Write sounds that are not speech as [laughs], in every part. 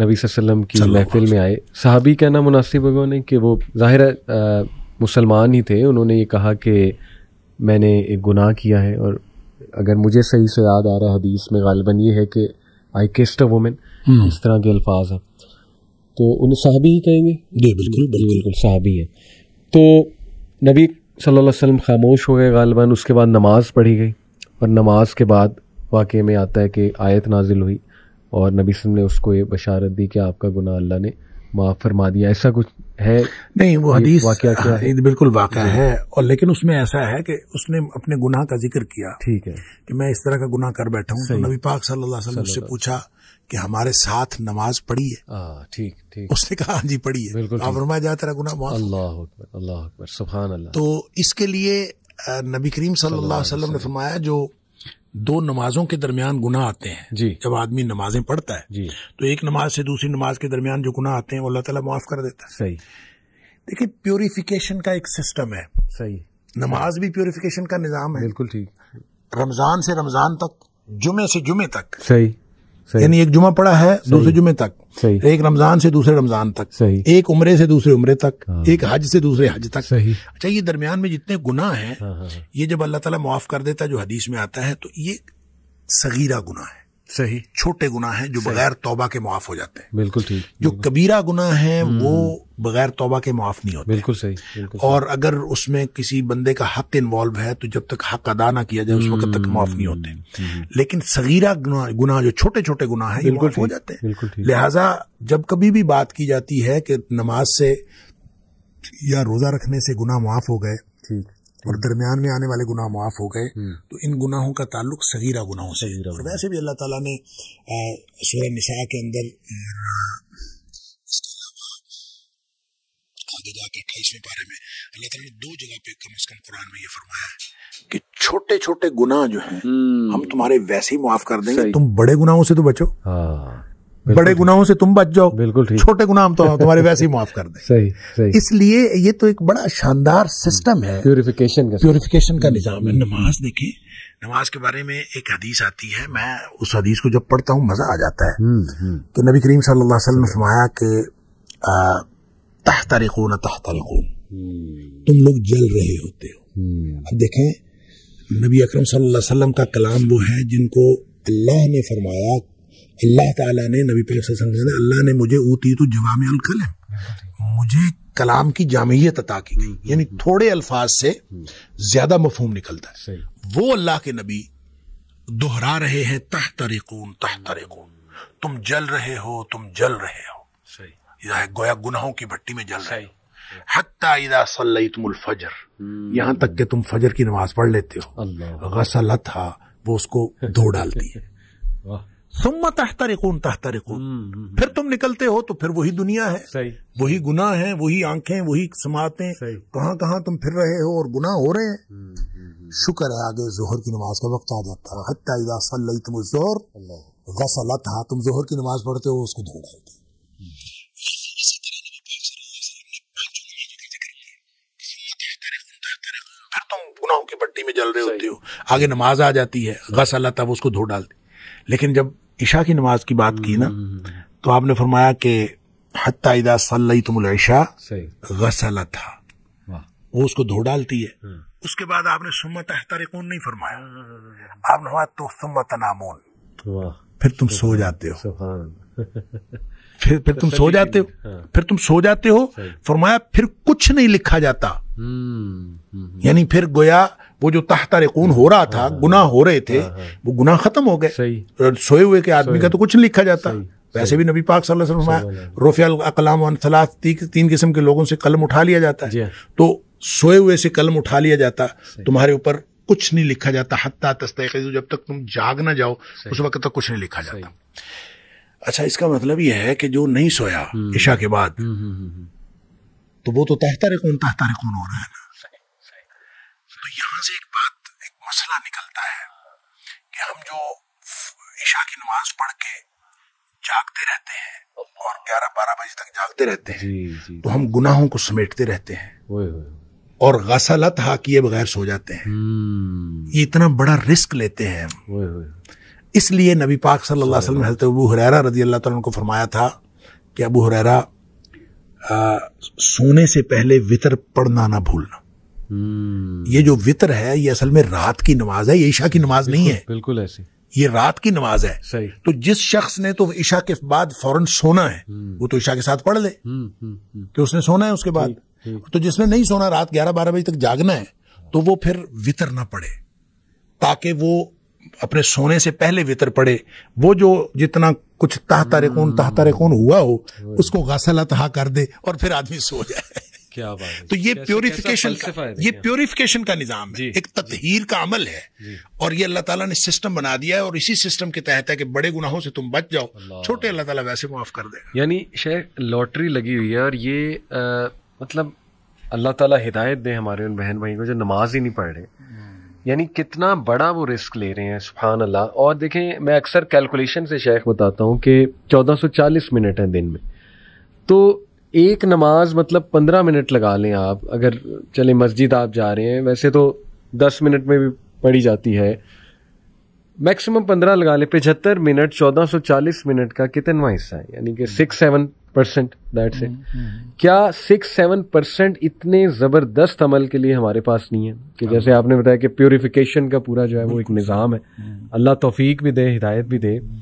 नबी वसल्लम की महफिल में आए सहाबी कहना मुनासिब है उन्होंने कि वो ज़ाहिर मुसलमान ही थे उन्होंने ये कहा कि मैंने एक गुनाह किया है और अगर मुझे सही से याद आ रहा है हदीस में गालबन ये है कि आई किस्ट अ वुमेन इस तरह के अल्फाज हैं तो उन्हें साहबी ही कहेंगे जी बिल्कुल बिल्कुल साहबी हैं तो नबी सल्लल्लाहु अलैहि वसल्लम खामोश हो गए गालबन उसके बाद नमाज़ पढ़ी गई और नमाज के बाद वाक़े में आता है कि आयत नाजिल हुई और नबी वसल्लम ने उसको ये बशारत दी कि आपका गुना अल्लाह ने माफ़ फरमा दिया ऐसा कुछ है नहीं वो हदीस वाक्य क्या है हाँ, बिल्कुल वाक़ है और लेकिन उसमें ऐसा है कि उसने अपने गुनाह का जिक्र किया ठीक है कि मैं इस तरह का गुनाह कर बैठा हूँ तो नबी पाक सल्लल्लाहु अलैहि वसल्लम से पूछा कि हमारे साथ नमाज पढ़ी है ठीक ठीक उसने कहा हाँ जी पढ़ी है बिल्कुल फरमाया जा तेरा गुना अल्लाह अल्लाह सुबहान अल्लाह तो इसके लिए नबी करीम सल्लल्लाहु अलैहि वसल्लम ने फरमाया जो दो नमाजों के दरमियान गुना आते हैं जी जब आदमी नमाजें पढ़ता है जी तो एक नमाज से दूसरी नमाज के दरमियान जो गुना आते हैं वो अल्लाह ताला माफ कर देता है सही देखिए प्योरिफिकेशन का एक सिस्टम है सही नमाज भी प्योरिफिकेशन का निज़ाम है बिल्कुल ठीक रमजान से रमजान तक जुमे से जुमे तक सही यानी एक जुमा पड़ा है दूसरे जुमे तक सही एक रमजान से दूसरे रमजान तक सही एक उम्रे से दूसरे उम्रे तक हाँ। एक हज से दूसरे हज तक सही अच्छा ये दरमियान में जितने गुना है हाँ, हाँ, ये जब अल्लाह ताला माफ कर देता है जो हदीस में आता है तो ये सगीरा गुना है सही छोटे गुना हैं जो बगैर तौबा के मुआफ हो जाते हैं बिल्कुल ठीक जो कबीरा गुना है हम्म, वो हम्म। बगैर तौबा के मुआफ़ नहीं होते बिल्कुल सही बिल्कुल और सही। अगर उसमें किसी बंदे का हक इन्वॉल्व है तो जब तक हक अदा ना किया जाए उस वक्त तक मुआफ नहीं होते हम्म, लेकिन सगीरा गुना, गुना जो छोटे छोटे गुना है बिल्कुल हो जाते हैं लिहाजा जब कभी भी बात की जाती है कि नमाज से या रोजा रखने से गुना माफ हो गए ठीक और दरमियान में आने वाले गुनाह माफ हो गए हम्म। तो इन गुनाहों का ताल्लुक सगीरा गुनाहों से और वैसे भी अल्लाह ताला ने सूरह निशा के अंदर आगे जाके अट्ठाईसवें बारे में अल्लाह तला ने दो जगह पे कम से कम कुरान में ये फरमाया कि छोटे छोटे गुनाह जो हैं हम्म। हम तुम्हारे वैसे ही माफ कर देंगे तुम बड़े गुनाहों से तो बचो हाँ। बड़े गुनाहों से तुम बच जाओ बिल्कुल ठीक छोटे गुनाह तो [laughs] तुम्हारे वैसे ही माफ कर दे सही सही इसलिए ये तो एक बड़ा शानदार सिस्टम है प्योरिफिकेशन का प्योरिफिकेशन का निज़ाम है नमाज देखें नमाज के बारे में एक हदीस आती है मैं उस हदीस को जब पढ़ता हूँ मज़ा आ जाता है तो नबी करीम सल्लल्लाहु अलैहि वसल्लम ने फरमाया कि खून तहतरकून खून हम्म। तुम लोग जल रहे होते हो अब देखें नबी अकरम सल्लल्लाहु अलैहि वसल्लम का कलाम वो है जिनको अल्लाह ने फरमाया अल्लाह ताला ने नबी पैसम ने अल्लाह ने मुझे ऊती तो जवाम अलखल है मुझे कलाम की जामियत अता की गई यानी थोड़े अल्फाज से ज्यादा मफहम निकलता है वो अल्लाह के नबी दोहरा रहे हैं तह तरीकून तह तरीकून तुम जल रहे हो तुम जल रहे हो सही गोया गुनाहों की भट्टी में जल रहे हो फजर हम्म। यहाँ तक के तुम फजर की नमाज पढ़ लेते हो गसलत था वो उसको धो डालती है [laughs] सुम्मा तहतरिकून तहतरिकून हम्म, हम्म, हम्म। फिर तुम निकलते हो तो फिर वही दुनिया है सही वही गुनाह है वही आंखें वही समातें कहाँ कहाँ तुम फिर रहे हो और गुनाह हो रहे हैं शुक्र है आगे जोहर की नमाज का वक्त आ जाता है तुम जोहर गसलत हाँ तुम जोहर की नमाज पढ़ते हो उसको धो डालते फिर तुम गुनाहों की पट्टी में जल रहे होते हो आगे नमाज आ जाती है गसलत अब उसको धो डालते लेकिन जब ईशा की नमाज की बात की ना तो आपने फरमाया कि हत्यादा सल्लई तुम ईशा गसला था वो उसको धो डालती है हाँ। उसके बाद आपने सुमत तरिकून नहीं फरमाया हाँ, हाँ, आप फरमाया तो सुमत नामोन फिर तुम सो जाते हो फिर फिर तुम सो जाते हो फिर तुम सो जाते हो फरमाया फिर कुछ नहीं लिखा जाता हम्म, हम्म, हम्म। यानी फिर गोया वो जो तहतर कून हो रहा था हाँ, गुनाह हो रहे थे हाँ, हाँ। वो गुनाह खत्म हो गए सोए हुए के आदमी का तो कुछ नहीं लिखा जाता वैसे भी नबी पाक सल्लल्लाहु तीन किस्म के लोगों से कलम उठा लिया जाता है तो सोए हुए से कलम उठा लिया जाता तुम्हारे ऊपर कुछ नहीं लिखा जाता हत्ता तस्तैखजू जब तक तुम जाग ना जाओ उस वक्त तक कुछ नहीं लिखा जाता अच्छा इसका मतलब यह है कि जो नहीं सोया ईशा हम्म। के बाद हम्म, हम्म, तो वो तो तहतारे कौन तहतारे कौन हो रहा है ना तो यहाँ से एक बात एक मसला निकलता है कि हम जो ईशा की नमाज पढ़ के जागते रहते हैं और 11 बारह बजे तक जागते रहते हैं जी, जी, तो हम गुनाहों को समेटते रहते हैं और गसलत हाकिए बगैर सो जाते हैं हम्म। ये इतना बड़ा रिस्क लेते हैं इसलिए नबी पाक सल्लल्लाहु अलैहि वसल्लम अबू हुरैरा रजी अल्लाह तुम को फरमाया था कि अबू हुरैरा सोने से पहले वितर पढ़ना ना भूलना हम्म। ये जो वितर है ये असल में रात की नमाज है ये ईशा की नमाज नहीं है बिल्कुल ऐसी ये रात की नमाज है सही तो जिस शख्स ने तो ईशा के बाद फौरन सोना है हम्म। वो तो ईशा के साथ पढ़ ले हम्म, कि उसने सोना है उसके बाद तो जिसने नहीं सोना रात ग्यारह बारह बजे तक जागना है तो वो फिर वितर ना पड़े ताकि वो अपने सोने से पहले वितर पड़े वो जो जितना कुछ तहतारे कौन ताह तारे कौन हुआ हो उसको गसल तहा कर दे और फिर आदमी सो जाए क्या बात तो ये प्योरिफिकेशन ये प्योरिफिकेशन का निज़ाम है एक तदहीर का अमल है और ये अल्लाह ताला ने सिस्टम बना दिया है और इसी सिस्टम के तहत है कि बड़े गुनाहों से तुम बच जाओ छोटे अल्लाह ताला वैसे माफ़ कर दे यानी शेख लॉटरी लगी हुई है और ये आ, मतलब अल्लाह ताला हिदायत दे हमारे उन बहन भाई को जो नमाज ही नहीं पढ़ रहे यानी कितना बड़ा वो रिस्क ले रहे हैं सुबहान अल्लाह और देखें मैं अक्सर कैलकुलेशन से शेख बताता हूँ कि 1440 मिनट है दिन में तो एक नमाज मतलब पंद्रह मिनट लगा लें आप अगर चले मस्जिद आप जा रहे हैं वैसे तो दस मिनट में भी पड़ी जाती है मैक्सिमम पंद्रह लगा लें पचहत्तर मिनट चौदह सौ चालीस मिनट का कितनवा हिस्सा है यानी कि सिक्स सेवन परसेंट दैट से क्या सिक्स सेवन परसेंट इतने ज़बरदस्त अमल के लिए हमारे पास नहीं है कि हाँ। जैसे आपने बताया कि प्योरीफिकेशन का पूरा जो है वो एक निज़ाम है हम्म। अल्लाह तोफीक भी दे हिदायत भी दे हम्म।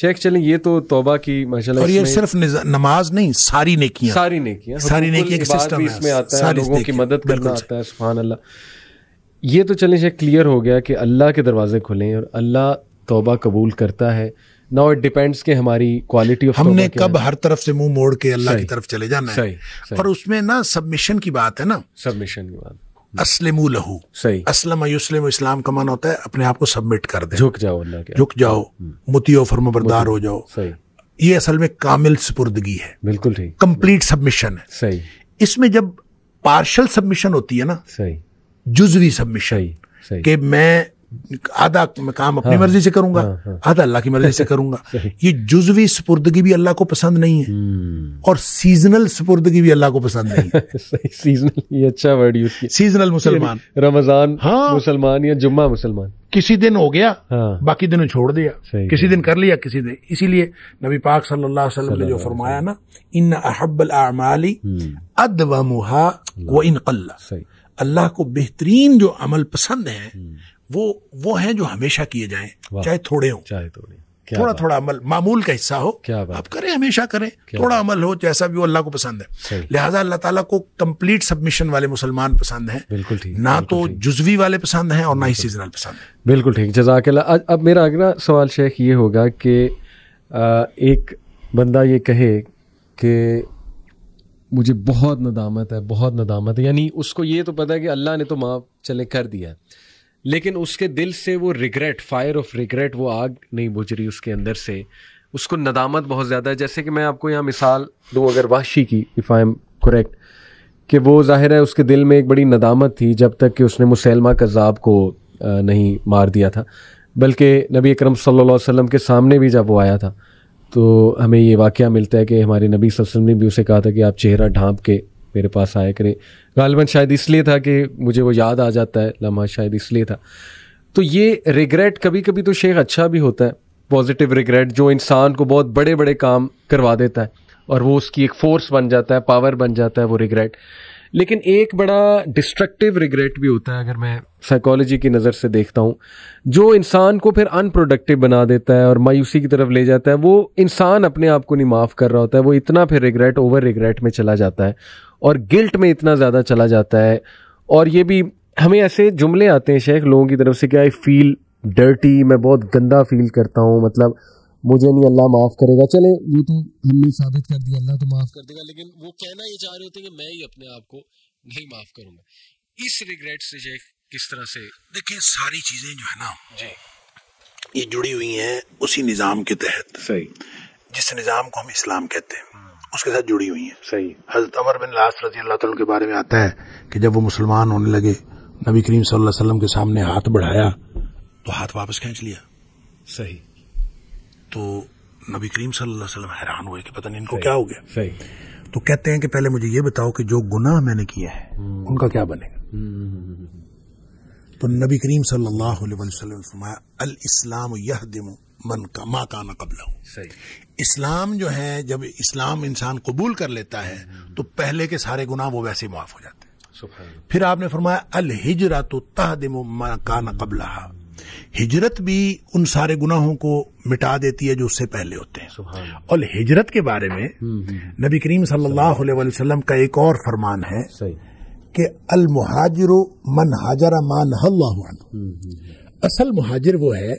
शेख चलें ये तो तौबा की माशाल्लाह और ये सिर्फ नमाज नहीं सारी नेकियां सारी नेकियां मतलब सारी नेकियां एक सिस्टम है इसमें आता है लोगों की मदद करना आता है सुभान अल्लाह ये तो चलें शेख क्लियर हो गया कि अल्लाह के दरवाजे खुलें और अल्लाह तौबा कबूल करता है नाउ इट डिपेंड्स के हमारी क्वालिटी ऑफ हमने कब हर तरफ से मुंह मोड़ के अल्लाह की तरफ चले जाना है पर उसमें ना सबमिशन की बात है ना सबमिशन की बात असलम लहू सही असलम युसलम इस्लाम का मान होता है अपने आप को सबमिट कर दे झुक जाओ झुक जाओ हम्म। मुतियो फर्मबरदार हो जाओ सही ये असल में कामिल सुपुर्दगी है बिल्कुल ठीक कंप्लीट सबमिशन है सही इसमें जब पार्शल सबमिशन होती है ना सही जुजवी सबमिशन सही, सही। कि मैं आधा काम अपनी हाँ, मर्जी से हाँ, करूंगा हाँ, हाँ, आधा अल्लाह की मर्जी से [laughs] करूंगा ये जुजवी सुपुर्दगी भी अल्लाह को पसंद नहीं है हम्म। और सीजनल सुपुर्दगी भी अल्लाह को पसंद नहीं है [laughs] सीजनल ये अच्छा वर्ड यूज किया सीजनल मुसलमान रमजान हाँ मुसलमान या जुम्मा मुसलमान किसी दिन हो गया हाँ, बाकी दिनों छोड़ दिया किसी दिन कर लिया किसी दिन इसीलिए नबी पाक सल्लल्लाहु अलैहि वसल्लम ने जो फरमाया ना इन अहबल अमाली हम्म। अदवा मुहा व इन अल्लाह को बेहतरीन जो अमल पसंद है हम्म। वो वो हैं जो हमेशा किए जाएं चाहे थोड़े हों चाहे थोड़े थोड़ा थोड़ा अमल मामूल का हिस्सा हो क्या बात? आप करें हमेशा करें थोड़ा अमल हो जैसा भी वो अल्लाह को पसंद है लिहाजा अल्लाह ताला को कंप्लीट सबमिशन वाले मुसलमान पसंद हैं बिल्कुल ठीक ना बिल्कुल तो जुजवी वाले पसंद हैं और ना ही सीजनल पसंद है बिल्कुल ठीक जजाक अब मेरा अगला सवाल शेख ये होगा कि एक बंदा ये कहे कि मुझे बहुत नदामत है बहुत नदामत है यानी उसको ये तो पता है कि अल्लाह ने तो माफ़ चले कर दिया है लेकिन उसके दिल से वो रिग्रेट फायर ऑफ रिग्रेट वो आग नहीं बुझ रही उसके अंदर से उसको नदामत बहुत ज़्यादा है जैसे कि मैं आपको यहाँ मिसाल दूँ अगर वाशी की इफ़ आई एम करेक्ट कि वो जाहिर है उसके दिल में एक बड़ी नदामत थी जब तक कि उसने मुसलमा कज़ाब को नहीं मार दिया था बल्कि नबी अक्रम वसल्लम के सामने भी जब वो आया था तो हमें ये वाक़ मिलता है कि हमारे नबी वसल्लम ने भी उसे कहा था कि आप चेहरा ढांप के मेरे पास आया करे गालबन शायद इसलिए था कि मुझे वो याद आ जाता है लम्हा शायद इसलिए था तो ये रिग्रेट कभी कभी तो शेख अच्छा भी होता है पॉजिटिव रिग्रेट जो इंसान को बहुत बड़े बड़े काम करवा देता है और वो उसकी एक फोर्स बन जाता है पावर बन जाता है वो रिग्रेट लेकिन एक बड़ा डिस्ट्रक्टिव रिग्रेट भी होता है अगर मैं साइकोलॉजी की नज़र से देखता हूँ जो इंसान को फिर अनप्रोडक्टिव बना देता है और मायूसी की तरफ ले जाता है वो इंसान अपने आप को नहीं माफ़ कर रहा होता है वो इतना फिर रिग्रेट ओवर रिग्रेट में चला जाता है और गिल्ट में इतना ज़्यादा चला जाता है और ये भी हमें ऐसे जुमले आते हैं शेख लोगों की तरफ से कि आई फील डर्टी मैं बहुत गंदा फील करता हूँ मतलब मुझे नहीं अल्लाह माफ़ करेगा चले ये तो हमने साबित कर दिया अल्लाह तो माफ़ कर देगा लेकिन वो कहना ये चाह रहे होते हैं कि मैं ही अपने आप को नहीं माफ़ करूंगा इस रिग्रेट से शेख किस तरह से देखिए सारी चीज़ें जो है ना जी ये जुड़ी हुई हैं उसी निज़ाम के तहत सही जिस निज़ाम को हम इस्लाम कहते हैं हाँ। उसके साथ जुड़ी हुई हैं सही हजरत अमर बिन लाश रजी अल्लाह तला के बारे में आता है कि जब वो मुसलमान होने लगे नबी करीम सल्लल्लाहु अलैहि वसल्लम के सामने हाथ बढ़ाया तो हाथ वापस खींच लिया सही तो नबी करीम सल्लल्लाहु वसल्लम हैरान हुए कि पता नहीं इनको क्या हो गया सही तो कहते हैं कि पहले मुझे ये बताओ कि जो गुनाह मैंने किया है हम्म। उनका क्या बनेगा हम्म, हम्म, तो नबी करीम सल्लाम फरमाया अल इस्लाम यह दिमो मन का मा का ना कबला इस्लाम जो है जब इस्लाम इंसान कबूल कर लेता है तो पहले के सारे गुनाह वो वैसे ही माफ हो जाते हैं फिर आपने फरमाया अल हिजरा तो तह दिमो माँ का ना कबला हिजरत भी उन सारे गुनाहों को मिटा देती है जो उससे पहले होते हैं और हिजरत के बारे में हम्म, हम्म, हम्म। नबी करीम सल्लल्लाहु अलैहि वसल्लम का एक और फरमान है कि अल मुहाजिर मन हाजरा मान असल मुहाजिर वो है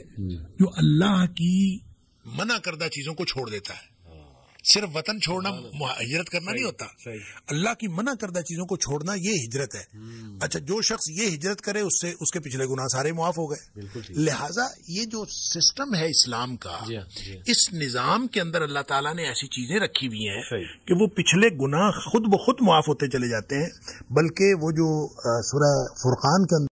जो अल्लाह की मना करदा चीजों को छोड़ देता है सिर्फ वतन छोड़ना हिजरत करना नहीं होता अल्लाह की मना करदा चीजों को छोड़ना ये हिजरत है हम्म। अच्छा जो शख्स ये हिजरत करे उससे उसके पिछले गुनाह सारे मुआफ हो गए लिहाजा ये जो सिस्टम है इस्लाम का हाँ, हाँ। इस निजाम के अंदर अल्लाह ताला ने ऐसी चीजें रखी हुई हैं कि वो पिछले गुनाह खुद ब खुद मुआफ होते चले जाते हैं बल्कि वो जो सुरह फुरकान के अंदर